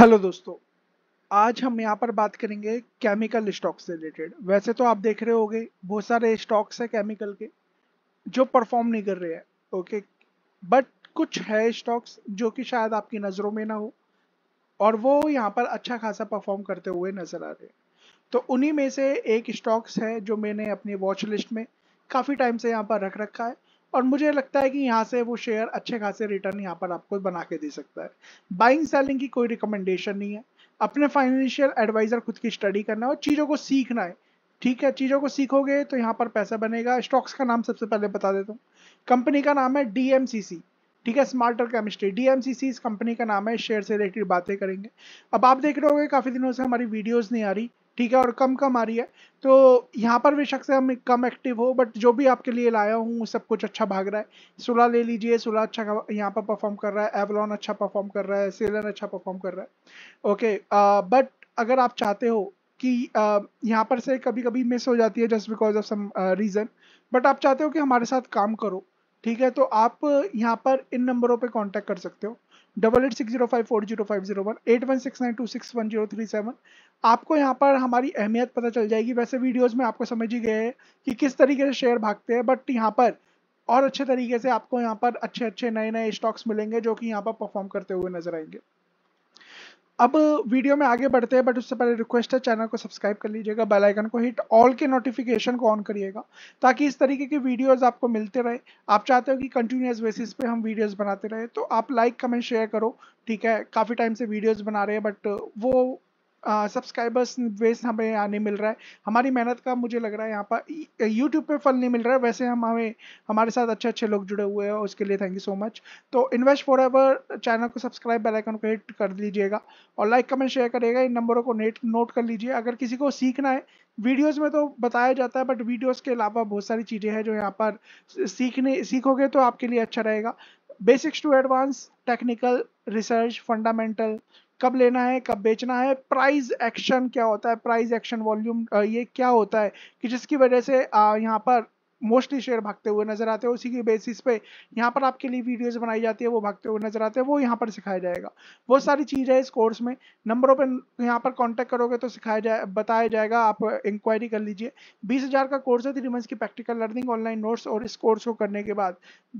hello दोस्तों आज हम यहाँ पर बात करेंगे केमिकल स्टॉक से रिलेटेड वैसे तो आप देख रहे होंगे बहुत सारे स्टॉक्स हैं केमिकल के जो परफॉर्म नहीं कर रहे हैं ओके बट कुछ है स्टॉक्स जो कि शायद आपकी नज़रों में ना हो और वो यहाँ पर अच्छा खासा परफॉर्म करते हुए नज़र आ रहे हैं तो उन्हीं में से एक स्टॉक्स है जो मैंने अपनी वॉच लिस्ट में काफ़ी टाइम से यहाँ पर रख रखा है और मुझे लगता है कि यहाँ से वो शेयर अच्छे खासे रिटर्न यहाँ पर आपको बना के दे सकता है बाइंग सेलिंग की कोई रिकमेंडेशन नहीं है अपने फाइनेंशियल एडवाइजर खुद की स्टडी करना है और चीज़ों को सीखना है ठीक है चीज़ों को सीखोगे तो यहाँ पर पैसा बनेगा स्टॉक्स का नाम सबसे पहले बता देता हूँ कंपनी का नाम है डी ठीक है स्मार्टर केमिस्ट्री डी इस कंपनी का नाम है शेयर से रिलेटेड बातें करेंगे अब आप देख रहे होगे काफ़ी दिनों से हमारी वीडियोस नहीं आ रही ठीक है और कम कम आ रही है तो यहाँ पर बेशक से हम कम एक्टिव हो बट जो भी आपके लिए लाया हूँ सब कुछ अच्छा भाग रहा है सुला ले लीजिए सुला अच्छा यहाँ पर परफॉर्म कर रहा है एवलॉन अच्छा परफॉर्म कर रहा है सेलन अच्छा परफॉर्म कर रहा है ओके बट अगर आप चाहते हो कि यहाँ पर से कभी कभी मिस हो जाती है just because of some reason but आप चाहते हो कि हमारे साथ काम करो ठीक है तो आप यहाँ पर इन नंबरों पे कांटेक्ट कर सकते हो double eight six zero five four zero five zero one eight one six nine two six one zero three seven आपको यहाँ पर हमारी अहमियत पता चल जाएगी वैसे वीडियोज में आपको समझ ही गए हैं कि किस तरीके से शेयर भागते हैं बट यहाँ पर और अच्छे तरीके से आपको यहाँ पर अच्छे अच्छे नए नए स्टॉक्स मिलेंगे जो कि यहाँ पर परफॉर्म करते हुए नजर आएंगे अब वीडियो में आगे बढ़ते हैं बट उससे पहले रिक्वेस्ट है चैनल को सब्सक्राइब कर लीजिएगा बेल आइकन को हिट ऑल के नोटिफिकेशन को ऑन करिएगा ताकि इस तरीके के वीडियोस आपको मिलते रहे आप चाहते हो कि कंटिन्यूस बेसिस पे हम वीडियोस बनाते रहे तो आप लाइक कमेंट शेयर करो ठीक है काफ़ी टाइम से वीडियोज़ बना रहे हैं बट वो सब्सक्राइबर्स बेस हमें यहाँ नहीं मिल रहा है हमारी मेहनत का मुझे लग रहा है यहाँ पर यूट्यूब पे फल नहीं मिल रहा है वैसे हम हमें हमारे साथ अच्छे अच्छे लोग जुड़े हुए हैं और उसके लिए थैंक यू सो मच तो इन्वेस्ट फॉर एवर चैनल को सब्सक्राइब बेल आइकन को हिट कर लीजिएगा और लाइक कमेंट शेयर करिएगा इन नंबरों को नेट नोट कर लीजिए अगर किसी को सीखना है वीडियोस में तो बताया जाता है बट वीडियोस के अलावा बहुत सारी चीज़ें हैं जो यहाँ पर सीखने सीखोगे तो आपके लिए अच्छा रहेगा basics to advance technical research fundamental कब लेना है कब बेचना है प्राइस एक्शन क्या होता है प्राइस एक्शन वॉल्यूम ये क्या होता है कि जिसकी वजह से यहाँ पर मोस्टली शेयर भागते हुए नजर आते हैं उसी के बेसिस पे यहाँ पर आपके लिए वीडियोस बनाई जाती है वो भागते हुए नजर आते हैं वो यहाँ पर सिखाया जाएगा वो सारी चीज़ है इस कोर्स में नंबरों पे यहाँ पर कांटेक्ट करोगे तो सिखाया जाए बताया जाएगा आप इंक्वायरी कर लीजिए बीस हज़ार का कोर्स है थ्री मंथ्स की प्रैक्टिकल लर्निंग ऑनलाइन नोट्स और इस कोर्स को करने के बाद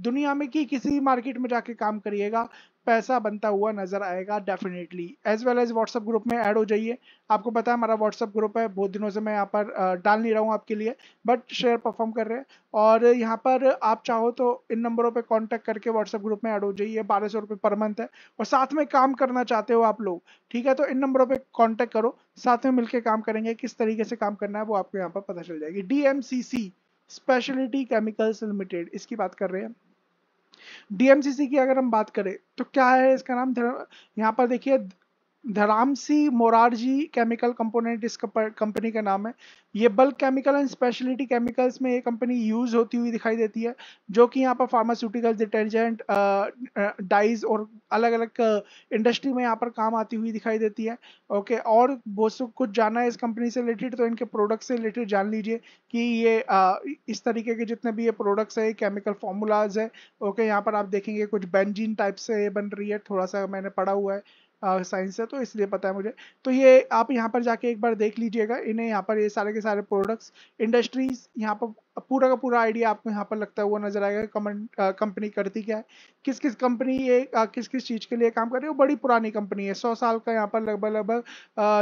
दुनिया में की किसी मार्केट में जाके काम करिएगा पैसा बनता हुआ नजर आएगा definitely as well as WhatsApp group में ऐड हो जाइए आपको पता है हमारा व्हाट्सएप ग्रुप है बहुत दिनों से मैं यहाँ पर डाल नहीं रहा हूँ आपके लिए बट शेयर परफॉर्म कर रहे हैं और यहाँ पर आप चाहो तो इन नंबरों पे कांटेक्ट करके व्हाट्सएप ग्रुप में ऐड हो जाइए बारह सौ रुपये पर मंथ है और साथ में काम करना चाहते हो आप लोग ठीक है तो इन नंबरों पर कॉन्टैक्ट करो साथ में मिलकर काम करेंगे किस तरीके से काम करना है वो आपको यहाँ पर पता चल जाएगी डी स्पेशलिटी केमिकल्स लिमिटेड इसकी बात कर रहे हैं डीएमसीसी की अगर हम बात करें तो क्या है इसका नाम यहाँ पर देखिए धरामसी मोरारजी केमिकल कंपोनेंट इस कंपनी का नाम है ये bulk chemical and speciality chemicals में ये कंपनी यूज होती हुई दिखाई देती है जो कि यहाँ पर फार्मास्यूटिकल डिटर्जेंट डाइज और अलग अलग इंडस्ट्री में यहाँ पर काम आती हुई दिखाई देती है ओके और बहुत सब कुछ जानना है इस कंपनी से रिलेटेड तो इनके प्रोडक्ट से रिलेटेड जान लीजिए कि ये आ, इस तरीके के जितने भी ये प्रोडक्ट्स है केमिकल फॉर्मूलाज है ओके यहाँ पर आप देखेंगे कुछ बेंजिन टाइप से बन रही है थोड़ा सा मैंने पढ़ा हुआ है साइंस है तो इसलिए पता है मुझे तो ये आप यहाँ पर जाके एक बार देख लीजिएगा इन्हें यहाँ पर ये सारे के सारे प्रोडक्ट्स इंडस्ट्रीज यहाँ पर पूरा का पूरा आइडिया आपको यहाँ पर लगता हुआ नजर आएगा कंपनी करती क्या है किस किस कंपनी ये आ, किस किस चीज़ के लिए काम कर रही है वो बड़ी पुरानी कंपनी है सौ साल का यहाँ पर लगभग लगभग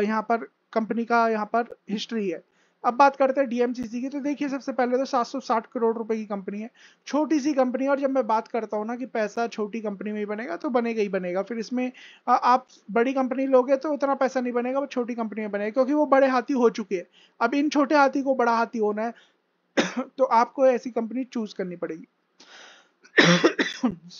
यहाँ पर कंपनी का यहाँ पर हिस्ट्री है अब बात करते हैं डीएमसीसी की तो देखिए सबसे पहले तो 760 करोड़ रुपए की कंपनी है छोटी सी कंपनी और जब मैं बात करता हूँ ना कि पैसा छोटी कंपनी में ही बनेगा तो बनेगा ही बनेगा फिर इसमें आ, आप बड़ी कंपनी लोगे तो उतना पैसा नहीं बनेगा वो छोटी कंपनी में बनेगा क्योंकि वो बड़े हाथी हो चुके हैं अब इन छोटे हाथी को बड़ा हाथी होना है तो आपको ऐसी कंपनी चूज करनी पड़ेगी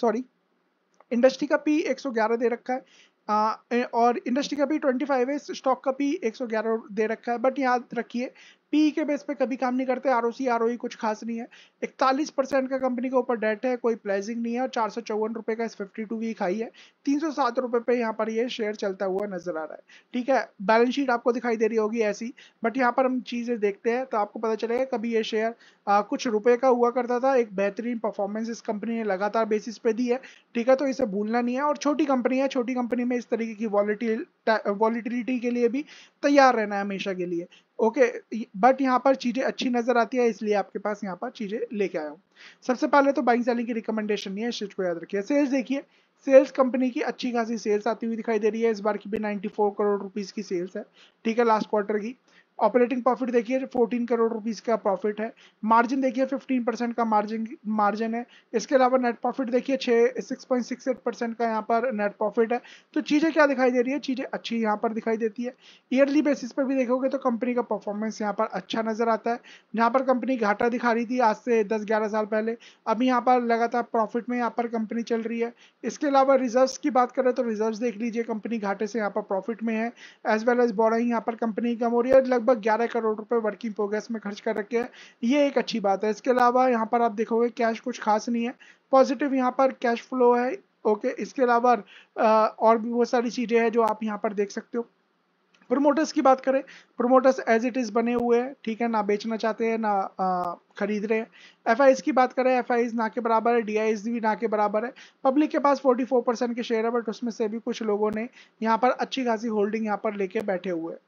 सॉरी इंडस्ट्री का पी 111 दे रखा है और इंडस्ट्री का भी 25 है स्टॉक का भी 111 दे रखा है बट याद रखिए पी के बेस पे कभी काम नहीं करते R O C R O कुछ खास नहीं है इकतालीस परसेंट का कंपनी के ऊपर डेट है कोई प्लेजिंग नहीं है और चार सौ चौवन रुपये का फिफ्टी टू वीक हाई है तीन सौ सात रुपये पे यहाँ पर ये शेयर चलता हुआ नजर आ रहा है ठीक है बैलेंस शीट आपको दिखाई दे रही होगी ऐसी बट यहाँ पर हम चीज़ें देखते हैं तो आपको पता चलेगा कभी ये शेयर आ, कुछ रुपये का हुआ करता था एक बेहतरीन परफॉर्मेंस इस कंपनी ने लगातार बेसिस पे दी है ठीक है तो इसे भूलना नहीं है और छोटी कंपनी है छोटी कंपनी में इस तरीके की वॉलिटी वॉलीटिलिटी के लिए भी तैयार रहना है हमेशा के लिए ओके बट यहाँ पर चीज़ें अच्छी नज़र आती है इसलिए आपके पास यहाँ पर चीज़ें लेके आया हूँ सबसे पहले तो बाइंग सेलिंग की रिकमेंडेशन नहीं है इस चीज़ को याद रखिए सेल्स देखिए सेल्स कंपनी की अच्छी खासी सेल्स आती हुई दिखाई दे रही है इस बार की भी 94 करोड़ रुपीस की सेल्स है ठीक है लास्ट क्वार्टर की ऑपरेटिंग प्रॉफिट देखिए 14 करोड़ रुपीस का प्रॉफिट है मार्जिन देखिए 15 परसेंट का मार्जिन मार्जिन है इसके अलावा नेट प्रॉफिट देखिए छः six point six eight percent का यहाँ पर नेट प्रॉफिट है तो चीज़ें क्या दिखाई दे रही है चीज़ें अच्छी यहाँ पर दिखाई देती है ईयरली बेसिस पर भी देखोगे तो कंपनी का परफॉर्मेंस यहाँ पर अच्छा नज़र आता है जहाँ पर कंपनी घाटा दिखा रही थी आज से दस ग्यारह साल पहले अभी यहाँ पर लगातार प्रॉफिट में यहाँ पर कंपनी चल रही है इसके अलावा रिजर्व की बात करें तो रिजर्व्स देख लीजिए कंपनी घाटे से यहाँ पर प्रॉफिट में है एज वेल एज बॉरइंग यहाँ पर कंपनी कम हो रही है लगभग 11 करोड़ रुपए वर्किंग प्रोग्रेस में खर्च कर रखे हैं ये एक अच्छी बात है इसके अलावा यहाँ पर आप देखोगे कैश कुछ खास नहीं है पॉजिटिव यहाँ पर कैश फ्लो है ओके इसके अलावा और भी बहुत सारी चीज़ें हैं जो आप यहाँ पर देख सकते हो प्रोमोटर्स की बात करें प्रोमोटर्स एज इट इज़ बने हुए हैं ठीक है ना बेचना चाहते हैं ना आ, खरीद रहे हैं एफ की बात करें एफ ना के बराबर है डी भी ना के बराबर है पब्लिक के पास 44 परसेंट के शेयर है बट उसमें से भी कुछ लोगों ने यहाँ पर अच्छी खासी होल्डिंग यहाँ पर लेके बैठे हुए हैं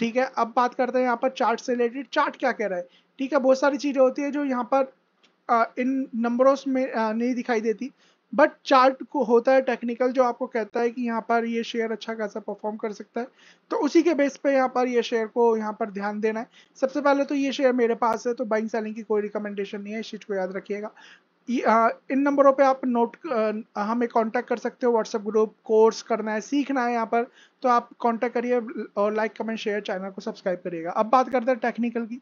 ठीक है अब बात करते हैं यहाँ पर चार्ट से रिलेटेड चार्ट क्या कह रहा है ठीक है बहुत सारी चीज़ें होती है जो यहाँ पर आ, इन नंबरों में आ, नहीं दिखाई देती बट चार्ट को होता है टेक्निकल जो आपको कहता है कि यहाँ पर ये शेयर अच्छा खासा परफॉर्म कर सकता है तो उसी के बेस पे यहाँ पर ये शेयर को यहाँ पर ध्यान देना है सबसे पहले तो ये शेयर मेरे पास है तो बाइंग सेलिंग की कोई रिकमेंडेशन नहीं है इस चीज़ को याद रखिएगा इन नंबरों पे आप नोट हमें कांटेक्ट कर सकते हो व्हाट्सएप ग्रुप कोर्स करना है सीखना है यहाँ पर तो आप कांटेक्ट करिए और लाइक कमेंट शेयर चैनल को सब्सक्राइब करिएगा अब बात करते हैं टेक्निकल की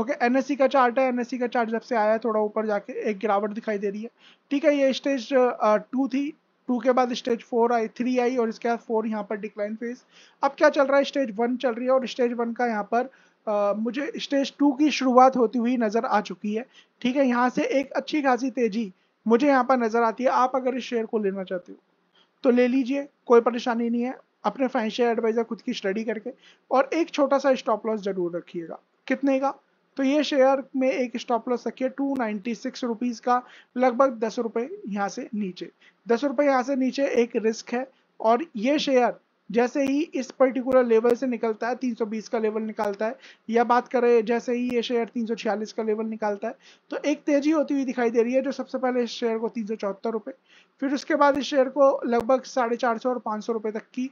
ओके एनएससी का चार्ट है एनएससी का चार्ट जब से आया है थोड़ा ऊपर जाके एक गिरावट दिखाई दे रही है ठीक है ये स्टेज टू थी टू के बाद स्टेज फोर आई थ्री आई और इसके बाद फोर यहाँ पर डिक्लाइन फेज अब क्या चल रहा है स्टेज वन चल रही है और स्टेज वन का यहाँ पर आ, मुझे स्टेज टू की शुरुआत होती हुई नज़र आ चुकी है ठीक है यहाँ से एक अच्छी खासी तेज़ी मुझे यहाँ पर नज़र आती है आप अगर इस शेयर को लेना चाहते हो तो ले लीजिए कोई परेशानी नहीं है अपने फाइनेंशियल एडवाइज़र खुद की स्टडी करके और एक छोटा सा स्टॉप लॉस ज़रूर रखिएगा कितने का तो ये शेयर में एक स्टॉप लॉस रखिए टू नाइनटी सिक्स रुपीज़ का लगभग दस रुपये यहाँ से नीचे दस रुपये यहाँ से नीचे एक रिस्क है और ये शेयर जैसे ही इस पर्टिकुलर लेवल से निकलता है 320 का लेवल निकालता है या बात करें जैसे ही ये शेयर 346 का लेवल निकालता है तो एक तेजी होती हुई दिखाई दे रही है जो सबसे पहले इस शेयर को तीन सौ फिर उसके बाद इस शेयर को लगभग साढ़े चार सौ और पाँच सौ रुपये तक की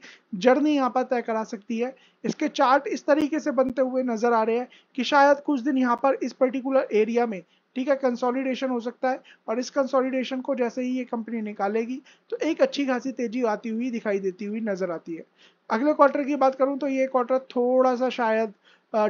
जर्नी यहाँ पर तय करा सकती है इसके चार्ट इस तरीके से बनते हुए नजर आ रहे हैं कि शायद कुछ दिन यहाँ पर इस पर्टिकुलर एरिया में ठीक है कंसोलिडेशन हो सकता है और इस कंसोलिडेशन को जैसे ही ये कंपनी निकालेगी तो एक अच्छी खासी तेजी आती हुई दिखाई देती हुई नजर आती है अगले क्वार्टर की बात करूँ तो ये क्वार्टर थोड़ा सा शायद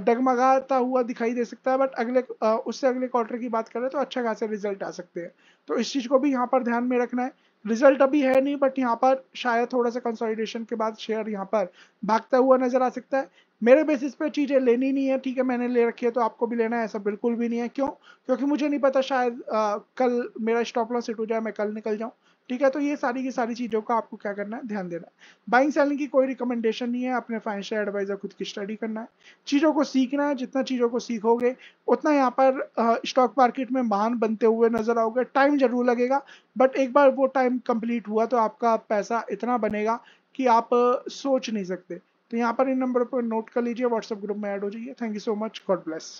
डगमगाता हुआ दिखाई दे सकता है बट अगले उससे अगले क्वार्टर की बात करें तो अच्छा खासा रिजल्ट आ सकते हैं तो इस चीज़ को भी यहाँ पर ध्यान में रखना है रिजल्ट अभी है नहीं बट यहाँ पर शायद थोड़ा सा कंसोलिडेशन के बाद शेयर यहाँ पर भागता हुआ नजर आ सकता है मेरे बेसिस पे चीज़ें लेनी नहीं है ठीक है मैंने ले रखी है तो आपको भी लेना है ऐसा बिल्कुल भी नहीं है क्यों क्योंकि मुझे नहीं पता शायद आ, कल मेरा स्टॉप लॉस हिट हो जाए मैं कल निकल जाऊँ ठीक है तो ये सारी की सारी चीज़ों का आपको क्या करना है ध्यान देना है बाइंग सेलिंग की कोई रिकमेंडेशन नहीं है अपने फाइनेंशियल एडवाइजर खुद की स्टडी करना है चीज़ों को सीखना है जितना चीज़ों को सीखोगे उतना यहाँ पर स्टॉक मार्केट में महान बनते हुए नजर आओगे टाइम जरूर लगेगा बट एक बार वो टाइम कंप्लीट हुआ तो आपका पैसा इतना बनेगा कि आप सोच नहीं सकते तो यहाँ पर इन नंबर पर नोट कर लीजिए व्हाट्सएप ग्रुप में ऐड हो जाइए thank you so much God bless